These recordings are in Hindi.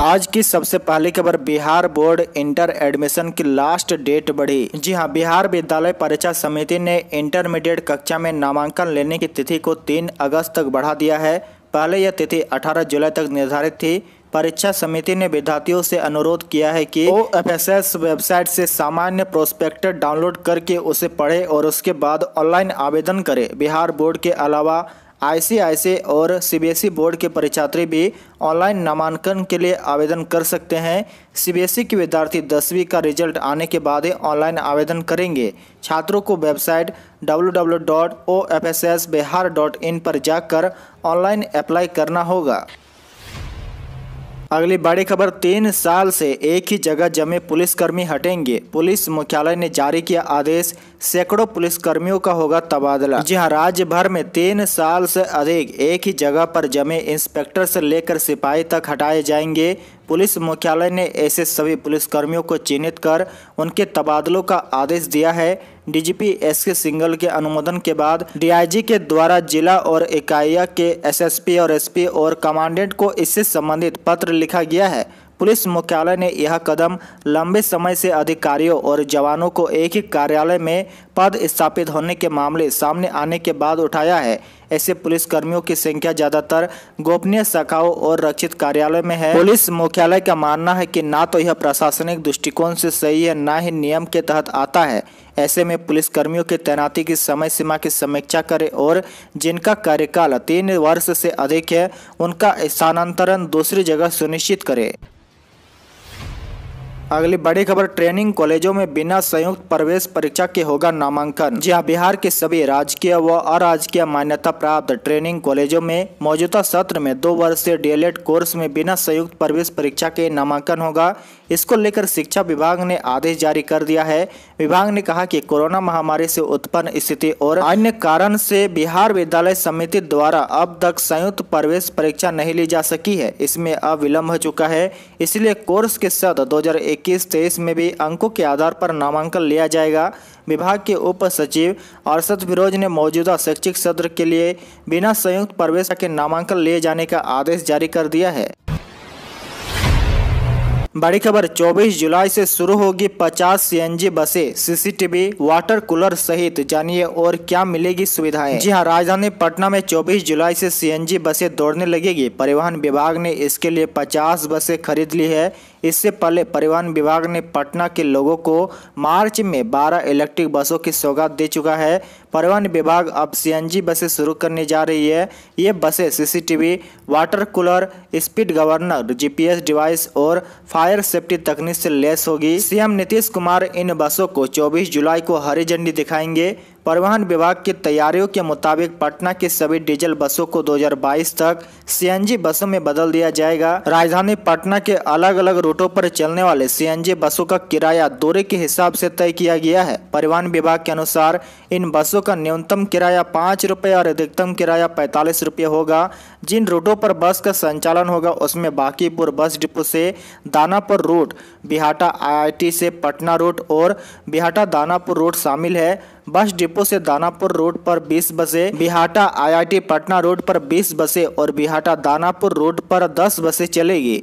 आज की सबसे पहली खबर बिहार बोर्ड इंटर एडमिशन की लास्ट डेट बढ़ी जी हां बिहार विद्यालय परीक्षा समिति ने इंटरमीडिएट कक्षा में नामांकन लेने की तिथि को 3 अगस्त तक बढ़ा दिया है पहले यह तिथि 18 जुलाई तक निर्धारित थी परीक्षा समिति ने विद्यार्थियों से अनुरोध किया है कि वो एफ वेबसाइट से सामान्य प्रोस्पेक्टर डाउनलोड करके उसे पढ़े और उसके बाद ऑनलाइन आवेदन करें बिहार बोर्ड के अलावा आईसीआईसी और सीबीएसई बोर्ड के परीक्षार्थी भी ऑनलाइन नामांकन के लिए आवेदन कर सकते हैं सीबीएसई के विद्यार्थी दसवीं का रिजल्ट आने के बाद ही ऑनलाइन आवेदन करेंगे छात्रों को वेबसाइट डब्ल्यू पर जाकर ऑनलाइन अप्लाई करना होगा अगली बड़ी खबर तीन साल से एक ही जगह जमे पुलिसकर्मी हटेंगे पुलिस मुख्यालय ने जारी किया आदेश सैकड़ों पुलिसकर्मियों का होगा तबादला जी हाँ राज्य भर में तीन साल से अधिक एक ही जगह पर जमे इंस्पेक्टर से लेकर सिपाही तक हटाए जाएंगे पुलिस मुख्यालय ने ऐसे सभी पुलिसकर्मियों को चिन्हित कर उनके तबादलों का आदेश दिया है डीजीपी एस के सिंगल के अनुमोदन के बाद डीआईजी के द्वारा जिला और इकाइया के एसएसपी और एसपी और कमांडेंट को इससे संबंधित पत्र लिखा गया है पुलिस मुख्यालय ने यह कदम लंबे समय से अधिकारियों और जवानों को एक ही कार्यालय में पद स्थापित होने के मामले सामने आने के बाद उठाया है ऐसे पुलिस कर्मियों की संख्या ज्यादातर गोपनीय शाखाओं और रक्षित कार्यालय में है पुलिस मुख्यालय का मानना है कि ना तो यह प्रशासनिक दृष्टिकोण से सही है ना ही नियम के तहत आता है ऐसे में पुलिस कर्मियों की तैनाती की समय सीमा की समीक्षा करें और जिनका कार्यकाल तीन वर्ष से अधिक है उनका स्थानांतरण दूसरी जगह सुनिश्चित करें अगली बड़ी खबर ट्रेनिंग कॉलेजों में बिना संयुक्त प्रवेश परीक्षा के होगा नामांकन जहाँ बिहार के सभी राजकीय व अराजकीय मान्यता प्राप्त ट्रेनिंग कॉलेजों में मौजूदा सत्र में दो वर्ष से डीएलएड कोर्स में बिना संयुक्त प्रवेश परीक्षा के नामांकन होगा इसको लेकर शिक्षा विभाग ने आदेश जारी कर दिया है विभाग ने कहा कि कोरोना महामारी से उत्पन्न स्थिति और अन्य कारण से बिहार विद्यालय समिति द्वारा अब तक संयुक्त प्रवेश परीक्षा नहीं ली जा सकी है इसमें अब विलम्ब हो चुका है इसलिए कोर्स के साथ दो हजार में भी अंकों के आधार पर नामांकन लिया जाएगा विभाग के उप सचिव अरसद फिरोज ने मौजूदा शैक्षिक सत्र के लिए बिना संयुक्त प्रवेश के नामांकन लिए जाने का आदेश जारी कर दिया है बड़ी खबर 24 जुलाई से शुरू होगी 50 सीएनजी बसें सीसीटीवी वाटर कूलर सहित जानिए और क्या मिलेगी सुविधाएं जी हां राजधानी पटना में 24 जुलाई से सीएनजी बसें दौड़ने लगेगी परिवहन विभाग ने इसके लिए 50 बसें खरीद ली है इससे पहले परिवहन विभाग ने पटना के लोगों को मार्च में 12 इलेक्ट्रिक बसों की सौगात दे चुका है परिवहन विभाग अब सीएनजी बसें शुरू करने जा रही है ये बसें CCTV water cooler speed governor GPS device और फायर सेफ्टी तकनीक से लैस होगी सीएम नीतीश कुमार इन बसों को 24 जुलाई को हरी झंडी दिखाएंगे परिवहन विभाग की तैयारियों के मुताबिक पटना के सभी डीजल बसों को 2022 तक सीएनजी बसों में बदल दिया जाएगा राजधानी पटना के अलग अलग रूटों पर चलने वाले सीएनजी बसों का किराया दौरे के हिसाब से तय किया गया है परिवहन विभाग के अनुसार इन बसों का न्यूनतम किराया पाँच रुपये और अधिकतम किराया पैंतालीस रुपये होगा जिन रूटों पर बस का संचालन होगा उसमें बाकीपुर बस डिपो से दानापुर रूट बिहाटा आई से पटना रूट और बिहाटा दानापुर रूट शामिल है बस डिपो से दानापुर रोड पर 20 बसे बिहाटा आईआईटी पटना रोड पर 20 बसे और बिहाटा दानापुर रोड पर 10 बसे चलेगी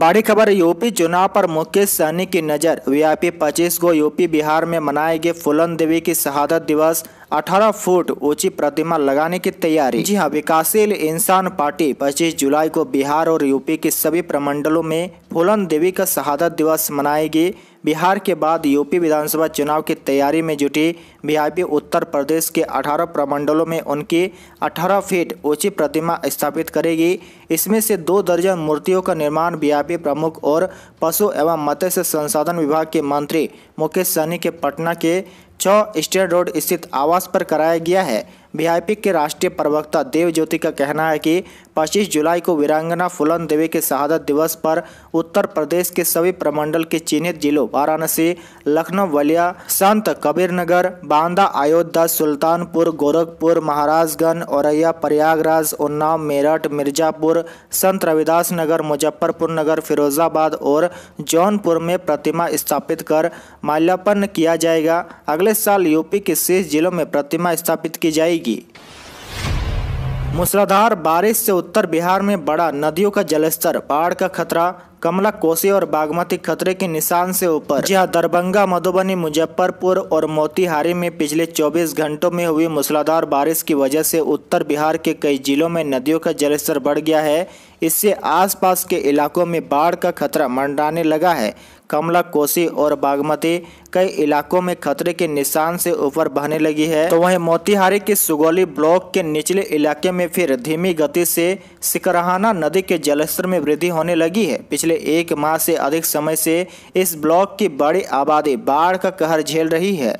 बड़ी खबर यूपी चुनाव पर मुकेश सहनी की नज़र वीआईपी 25 को यूपी बिहार में मनाएगी फुलन देवी की शहादत दिवस 18 फुट ऊंची प्रतिमा लगाने की तैयारी जी हाँ विकासशील इंसान पार्टी 25 जुलाई को बिहार और यूपी के सभी प्रमंडलों में फूलन देवी का शहादत दिवस मनाएगी बिहार के बाद यूपी विधानसभा चुनाव की तैयारी में जुटी बीआईपी उत्तर प्रदेश के 18 प्रमंडलों में उनकी 18 फीट ऊंची प्रतिमा स्थापित करेगी इसमें से दो दर्जन मूर्तियों का निर्माण बीआईपी प्रमुख और पशु एवं मत्स्य संसाधन विभाग के मंत्री मुकेश सहनी के पटना के चौ स्टेट रोड स्थित आवास पर कराया गया है बीआईपी के राष्ट्रीय प्रवक्ता देव ज्योति का कहना है कि 25 जुलाई को वीरांगना फुलन देवी के शहादत दिवस पर उत्तर प्रदेश के सभी प्रमंडल के चिन्हित जिलों वाराणसी लखनऊ वलिया संत कबीरनगर बांदा अयोध्या सुल्तानपुर गोरखपुर महाराजगंज औरैया प्रयागराज उन्नाव मेरठ मिर्जापुर संत रविदास नगर मुजफ्फरपुर नगर फिरोजाबाद और जौनपुर में प्रतिमा स्थापित कर माल्यार्पण किया जाएगा अगले साल यूपी के शेष जिलों में प्रतिमा स्थापित की जाएगी बढ़ेगी मूसलाधार बारिश से उत्तर बिहार में बड़ा नदियों का जलस्तर बाढ़ का खतरा कमला कोसी और बागमती खतरे के निशान से ऊपर जहां दरभंगा मधुबनी मुजफ्फरपुर और मोतिहारी में पिछले 24 घंटों में हुई मूसलाधार बारिश की वजह से उत्तर बिहार के कई जिलों में नदियों का जलस्तर बढ़ गया है इससे आसपास के इलाकों में बाढ़ का खतरा मंडराने लगा है कमला कोसी और बागमती कई इलाकों में खतरे के निशान से ऊपर बहने लगी है तो वहीं मोतिहारी के सुगौली ब्लॉक के निचले इलाके में फिर धीमी गति से सिकरहाना नदी के जलस्तर में वृद्धि होने लगी है पिछले एक माह से अधिक समय से इस ब्लॉक की बड़ी आबादी बाढ़ का कहर झेल रही है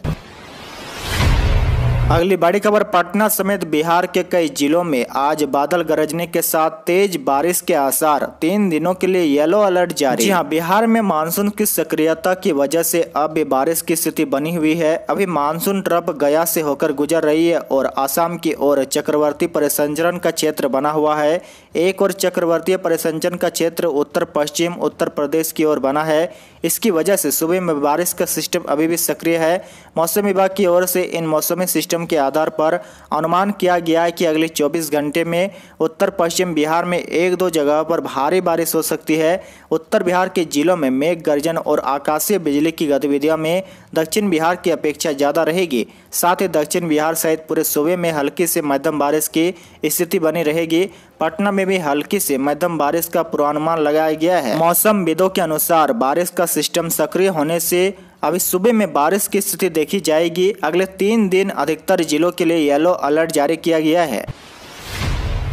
अगली बड़ी खबर पटना समेत बिहार के कई जिलों में आज बादल गरजने के साथ तेज बारिश के आसार तीन दिनों के लिए येलो अलर्ट जारी जी हाँ बिहार में मानसून की सक्रियता की वजह से अब बारिश की स्थिति बनी हुई है अभी मानसून ट्रप गया से होकर गुजर रही है और आसाम की ओर चक्रवर्ती परिसंचरण का क्षेत्र बना हुआ है एक और चक्रवर्तीय परिसंचरण का क्षेत्र उत्तर पश्चिम उत्तर प्रदेश की ओर बना है इसकी वजह से सुबह में बारिश का सिस्टम अभी भी सक्रिय है मौसम विभाग की ओर से इन मौसमी सिस्टम सिस्टम के आधार पर अनुमान किया गया है कि अगले 24 घंटे में उत्तर पश्चिम बिहार में एक दो जगह पर भारी बारिश हो सकती है उत्तर बिहार के जिलों में मेघ गर्जन और आकाशीय बिजली की गतिविधियों में दक्षिण बिहार की अपेक्षा ज़्यादा रहेगी साथ ही दक्षिण बिहार सहित पूरे सूबे में हल्की से मध्यम बारिश की स्थिति बनी रहेगी पटना में भी हल्की से मध्यम बारिश का पूर्वानुमान लगाया गया है मौसम विदों के अनुसार बारिश का सिस्टम सक्रिय होने से अभी सुबह में बारिश की स्थिति देखी जाएगी अगले तीन दिन अधिकतर जिलों के लिए येलो अलर्ट जारी किया गया है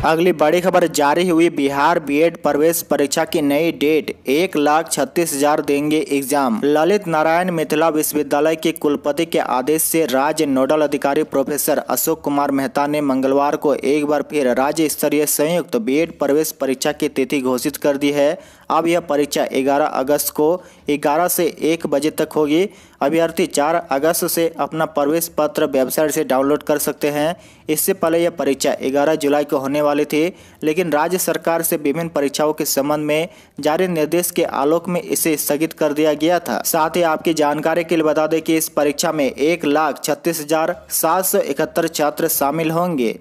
अगली बड़ी खबर जारी हुई बिहार बीएड प्रवेश परीक्षा की नई डेट एक लाख छत्तीस हजार देंगे एग्जाम ललित नारायण मिथिला विश्वविद्यालय के कुलपति के आदेश से राज्य नोडल अधिकारी प्रोफेसर अशोक कुमार मेहता ने मंगलवार को एक बार फिर राज्य स्तरीय संयुक्त तो बीएड प्रवेश परीक्षा की तिथि घोषित कर दी है अब यह परीक्षा ग्यारह अगस्त को ग्यारह से एक बजे तक होगी अभ्यर्थी 4 अगस्त से अपना प्रवेश पत्र वेबसाइट से डाउनलोड कर सकते हैं इससे पहले यह परीक्षा 11 जुलाई को होने वाली थी लेकिन राज्य सरकार से विभिन्न परीक्षाओं के संबंध में जारी निर्देश के आलोक में इसे स्थगित कर दिया गया था साथ ही आपकी जानकारी के लिए बता दें कि इस परीक्षा में एक लाख छत्तीस हजार सात सौ इकहत्तर छात्र शामिल होंगे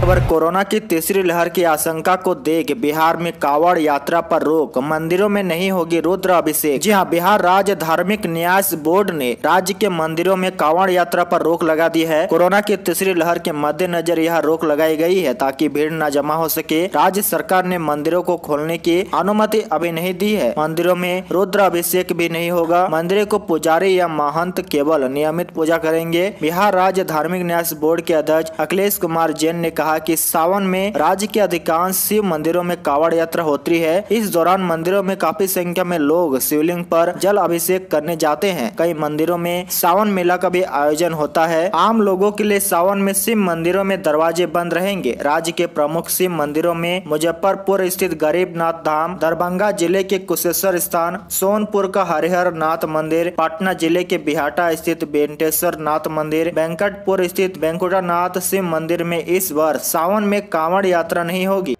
खबर कोरोना की तीसरी लहर की आशंका को देख बिहार में कावड़ यात्रा पर रोक मंदिरों में नहीं होगी रुद्र अभिषेक जी हाँ बिहार राज्य धार्मिक न्यास बोर्ड ने राज्य के मंदिरों में कावड़ यात्रा पर रोक लगा दी है कोरोना की तीसरी लहर के मद्देनजर यह रोक लगाई गई है ताकि भीड़ न जमा हो सके राज्य सरकार ने मंदिरों को खोलने की अनुमति अभी नहीं दी है मंदिरों में रुद्र अभिषेक भी नहीं होगा मंदिर को पुजारी या महंत केवल नियमित पूजा करेंगे बिहार राज्य धार्मिक न्यास बोर्ड के अध्यक्ष अखिलेश कुमार जैन ने कहा कहा कि सावन में राज्य के अधिकांश शिव मंदिरों में कावड़ यात्रा होती है इस दौरान मंदिरों में काफी संख्या में लोग शिवलिंग पर जल अभिषेक करने जाते हैं कई मंदिरों में सावन मेला का भी आयोजन होता है आम लोगों के लिए सावन में शिव मंदिरों में दरवाजे बंद रहेंगे राज्य के प्रमुख शिव मंदिरों में मुजफ्फरपुर स्थित गरीबनाथ धाम दरभंगा जिले के कुशेश्वर स्थान सोनपुर का हरिहर नाथ मंदिर पटना जिले के बिहाटा स्थित बेंटेश्वर नाथ मंदिर वेंकटपुर स्थित नाथ शिव मंदिर में इस वर्ष पर सावन में कांवड़ यात्रा नहीं होगी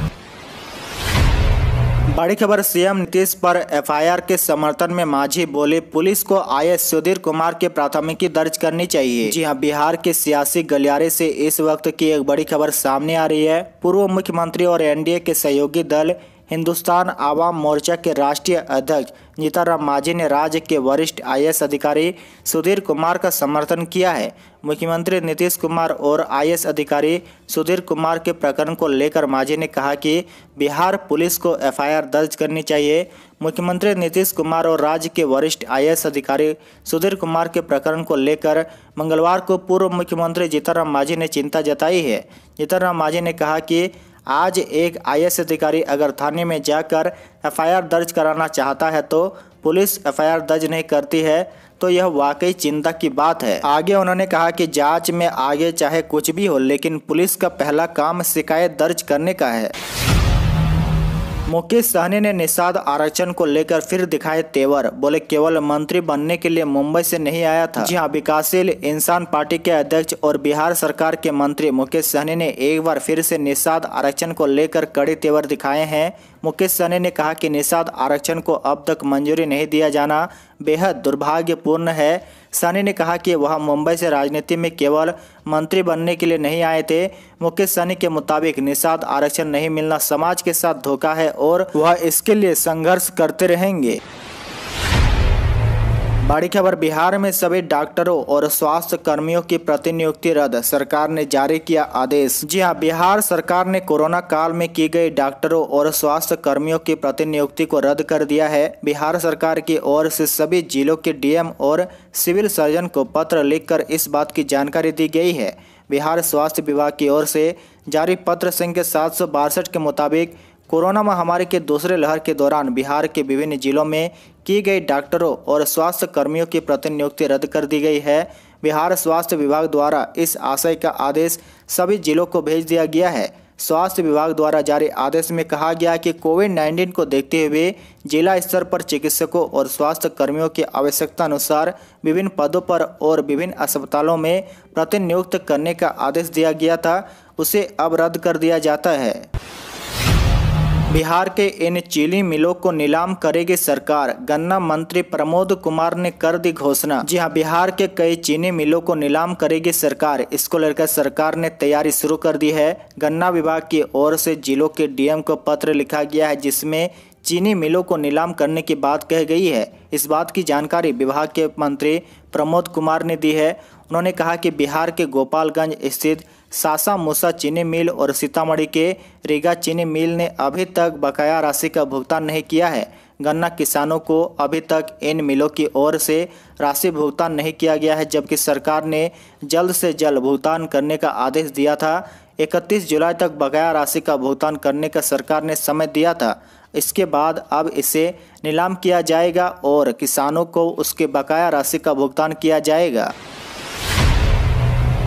बड़ी खबर सीएम नीतीश पर एफआईआर के समर्थन में माझी बोले पुलिस को एस सुधीर कुमार के प्राथमिकी दर्ज करनी चाहिए जी हां बिहार के सियासी गलियारे से इस वक्त की एक बड़ी खबर सामने आ रही है पूर्व मुख्यमंत्री और एनडीए के सहयोगी दल हिंदुस्तान आवाम मोर्चा के राष्ट्रीय अध्यक्ष जीताराम मांझी ने राज्य के वरिष्ठ आईएएस अधिकारी सुधीर कुमार का समर्थन किया है मुख्यमंत्री नीतीश कुमार और आईएएस अधिकारी सुधीर कुमार के प्रकरण को लेकर मांझी ने कहा कि बिहार पुलिस को एफआईआर दर्ज करनी चाहिए मुख्यमंत्री नीतीश कुमार और राज्य के वरिष्ठ आईएएस अधिकारी सुधीर कुमार के प्रकरण को लेकर मंगलवार को पूर्व मुख्यमंत्री जीताराम मांझी ने चिंता जताई है जीताराम मांझी ने कहा कि आज एक आई अधिकारी अगर थाने में जाकर एफआईआर दर्ज कराना चाहता है तो पुलिस एफआईआर दर्ज नहीं करती है तो यह वाकई चिंता की बात है आगे उन्होंने कहा कि जांच में आगे चाहे कुछ भी हो लेकिन पुलिस का पहला काम शिकायत दर्ज करने का है मुकेश सहनी ने निषाद आरक्षण को लेकर फिर दिखाए तेवर बोले केवल मंत्री बनने के लिए मुंबई से नहीं आया था जी हाँ विकासशील इंसान पार्टी के अध्यक्ष और बिहार सरकार के मंत्री मुकेश सहनी ने एक बार फिर से निषाद आरक्षण को लेकर कड़े तेवर दिखाए हैं मुकेश सहनी ने कहा कि निषाद आरक्षण को अब तक मंजूरी नहीं दिया जाना बेहद दुर्भाग्यपूर्ण है सानी ने कहा कि वह मुंबई से राजनीति में केवल मंत्री बनने के लिए नहीं आए थे मुकेश सानी के मुताबिक निषाद आरक्षण नहीं मिलना समाज के साथ धोखा है और वह इसके लिए संघर्ष करते रहेंगे बड़ी खबर बिहार में सभी डॉक्टरों और स्वास्थ्य कर्मियों की प्रतिनियुक्ति रद्द सरकार ने जारी किया आदेश जी हां बिहार सरकार ने कोरोना काल में की गई डॉक्टरों और स्वास्थ्य कर्मियों की प्रतिनियुक्ति को रद्द कर दिया है बिहार सरकार की ओर से सभी जिलों के डीएम और सिविल सर्जन को पत्र लिखकर इस बात की जानकारी दी गई है बिहार स्वास्थ्य विभाग की ओर से जारी पत्र संख्या सात के मुताबिक कोरोना महामारी के दूसरे लहर के दौरान बिहार के विभिन्न जिलों में की गई डॉक्टरों और स्वास्थ्य कर्मियों की प्रतिनियुक्ति रद्द कर दी गई है बिहार स्वास्थ्य विभाग द्वारा इस आशय का आदेश सभी जिलों को भेज दिया गया है स्वास्थ्य विभाग द्वारा जारी आदेश में कहा गया कि कोविड नाइन्टीन को देखते हुए जिला स्तर पर चिकित्सकों और स्वास्थ्य कर्मियों की आवश्यकता अनुसार विभिन्न पदों पर और विभिन्न अस्पतालों में प्रतिनियुक्त करने का आदेश दिया गया था उसे अब रद्द कर दिया जाता है बिहार के इन चीनी मिलों को नीलाम करेगी सरकार गन्ना मंत्री प्रमोद कुमार ने कर दी घोषणा जी हां बिहार के कई चीनी मिलों को नीलाम करेगी सरकार इसको लेकर सरकार ने तैयारी शुरू कर दी है गन्ना विभाग की ओर से जिलों के डीएम को पत्र लिखा गया है जिसमें चीनी मिलों को नीलाम करने की बात कह गई है इस बात की जानकारी विभाग के मंत्री प्रमोद कुमार ने दी है उन्होंने कहा कि बिहार के गोपालगंज स्थित सासा मूसा चीनी मिल और सीतामढ़ी के रेगा चीनी मिल ने अभी तक बकाया राशि का भुगतान नहीं किया है गन्ना किसानों को अभी तक इन मिलों की ओर से राशि भुगतान नहीं किया गया है जबकि सरकार ने जल्द से जल्द भुगतान करने का आदेश दिया था 31 जुलाई तक बकाया राशि का भुगतान करने का सरकार ने समय दिया था इसके बाद अब इसे नीलाम किया जाएगा और किसानों को उसके बकाया राशि का भुगतान किया जाएगा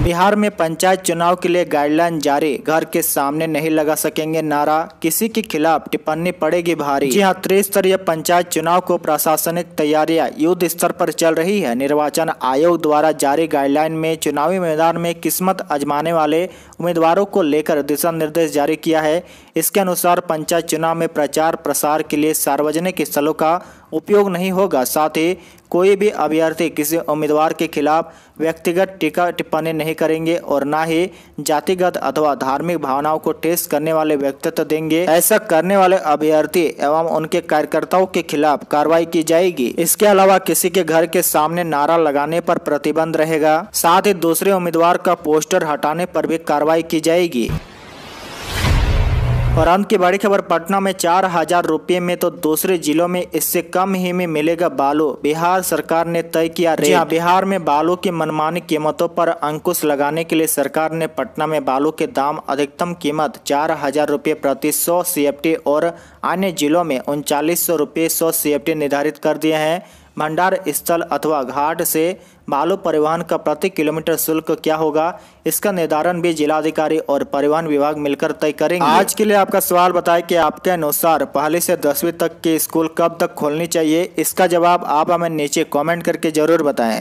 बिहार में पंचायत चुनाव के लिए गाइडलाइन जारी घर के सामने नहीं लगा सकेंगे नारा किसी के खिलाफ टिप्पणी पड़ेगी भारी जी हाँ त्रिस्तरीय पंचायत चुनाव को प्रशासनिक तैयारियां युद्ध स्तर पर चल रही है निर्वाचन आयोग द्वारा जारी गाइडलाइन में चुनावी मैदान में किस्मत अजमाने वाले उम्मीदवारों को लेकर दिशा निर्देश जारी किया है इसके अनुसार पंचायत चुनाव में प्रचार प्रसार के लिए सार्वजनिक स्थलों का उपयोग नहीं होगा साथ ही कोई भी अभ्यर्थी किसी उम्मीदवार के खिलाफ व्यक्तिगत टीका टिप्पणी नहीं करेंगे और ना ही जातिगत अथवा धार्मिक भावनाओं को टेस्ट करने वाले व्यक्तित्व देंगे ऐसा करने वाले अभ्यर्थी एवं उनके कार्यकर्ताओं के खिलाफ कार्रवाई की जाएगी इसके अलावा किसी के घर के सामने नारा लगाने पर प्रतिबंध रहेगा साथ ही दूसरे उम्मीदवार का पोस्टर हटाने पर भी कार्रवाई की जाएगी और अंत की बड़ी खबर पटना में चार हजार रुपये में तो दूसरे जिलों में इससे कम ही में मिलेगा बालू बिहार सरकार ने तय किया हाँ। रेट बिहार में बालों की मनमानी कीमतों पर अंकुश लगाने के लिए सरकार ने पटना में बालों के दाम अधिकतम कीमत चार हजार रुपये प्रति सौ सी और अन्य जिलों में उनचालीस सौ रुपये सौ सी निर्धारित कर दिए हैं भंडार स्थल अथवा घाट से बालू परिवहन का प्रति किलोमीटर शुल्क क्या होगा इसका निर्धारण भी जिलाधिकारी और परिवहन विभाग मिलकर तय करेंगे आज के लिए आपका सवाल बताएं कि आपके अनुसार पहले से दसवीं तक के स्कूल कब तक खोलनी चाहिए इसका जवाब आप हमें नीचे कमेंट करके जरूर बताएं